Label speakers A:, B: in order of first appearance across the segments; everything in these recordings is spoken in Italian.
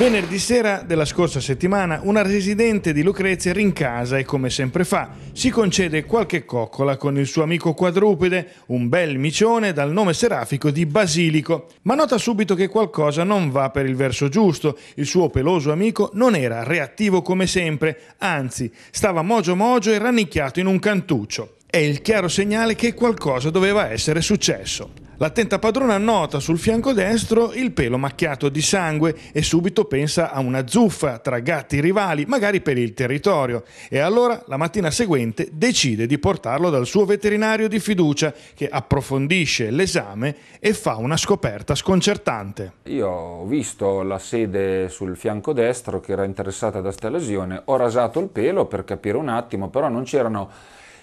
A: Venerdì sera della scorsa settimana una residente di Lucrezia rincasa e come sempre fa si concede qualche coccola con il suo amico quadrupede, un bel micione dal nome serafico di Basilico, ma nota subito che qualcosa non va per il verso giusto, il suo peloso amico non era reattivo come sempre, anzi stava mogio mogio e rannicchiato in un cantuccio. È il chiaro segnale che qualcosa doveva essere successo. L'attenta padrona nota sul fianco destro il pelo macchiato di sangue e subito pensa a una zuffa tra gatti rivali, magari per il territorio, e allora la mattina seguente decide di portarlo dal suo veterinario di fiducia che approfondisce l'esame e fa una scoperta sconcertante.
B: Io ho visto la sede sul fianco destro che era interessata da questa lesione, ho rasato il pelo per capire un attimo, però non c'erano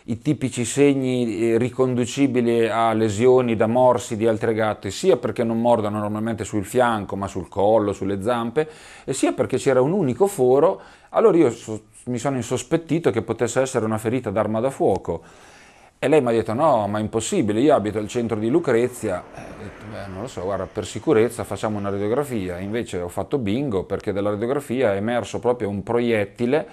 B: i tipici segni eh, riconducibili a lesioni da morsi di altre gatte, sia perché non mordano normalmente sul fianco, ma sul collo, sulle zampe, e sia perché c'era un unico foro, allora io so, mi sono insospettito che potesse essere una ferita d'arma da fuoco. E lei mi ha detto no, ma è impossibile, io abito al centro di Lucrezia, e eh, detto, beh, non lo so, guarda, per sicurezza facciamo una radiografia, invece ho fatto bingo perché dalla radiografia è emerso proprio un proiettile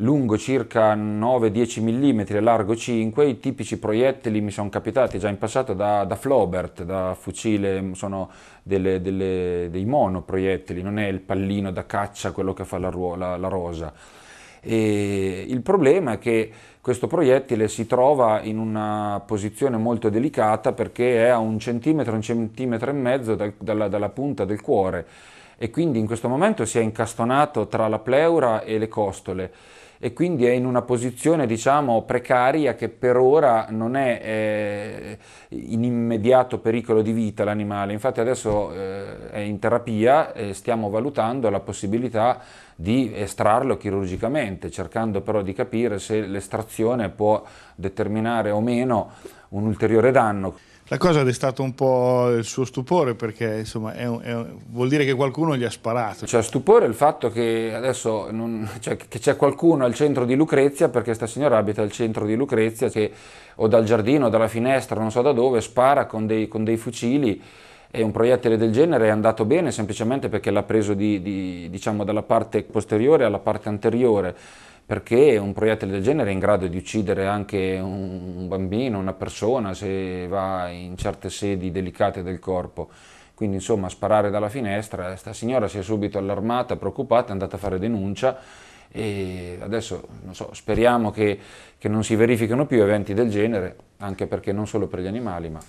B: lungo circa 9-10 mm e largo 5, i tipici proiettili mi sono capitati già in passato da, da Flaubert, da fucile, mm, sono delle, delle, dei monoproiettili, non è il pallino da caccia quello che fa la, la, la rosa. E il problema è che questo proiettile si trova in una posizione molto delicata perché è a un centimetro, un centimetro e mezzo dal, dalla, dalla punta del cuore e quindi in questo momento si è incastonato tra la pleura e le costole e quindi è in una posizione diciamo precaria che per ora non è eh, in immediato pericolo di vita l'animale infatti adesso eh, è in terapia e stiamo valutando la possibilità di estrarlo chirurgicamente, cercando però di capire se l'estrazione può determinare o meno un ulteriore danno.
A: La cosa è destato un po' il suo stupore perché insomma, è un, è un, vuol dire che qualcuno gli ha sparato.
B: C'è stupore il fatto che adesso non, cioè, che c'è qualcuno al centro di Lucrezia perché sta signora abita al centro di Lucrezia che o dal giardino, o dalla finestra, non so da dove, spara con dei, con dei fucili e un proiettile del genere è andato bene semplicemente perché l'ha preso di, di, diciamo, dalla parte posteriore alla parte anteriore, perché un proiettile del genere è in grado di uccidere anche un bambino, una persona, se va in certe sedi delicate del corpo. Quindi insomma sparare dalla finestra, questa signora si è subito allarmata, preoccupata, è andata a fare denuncia e adesso so, speriamo che, che non si verifichino più eventi del genere, anche perché non solo per gli animali ma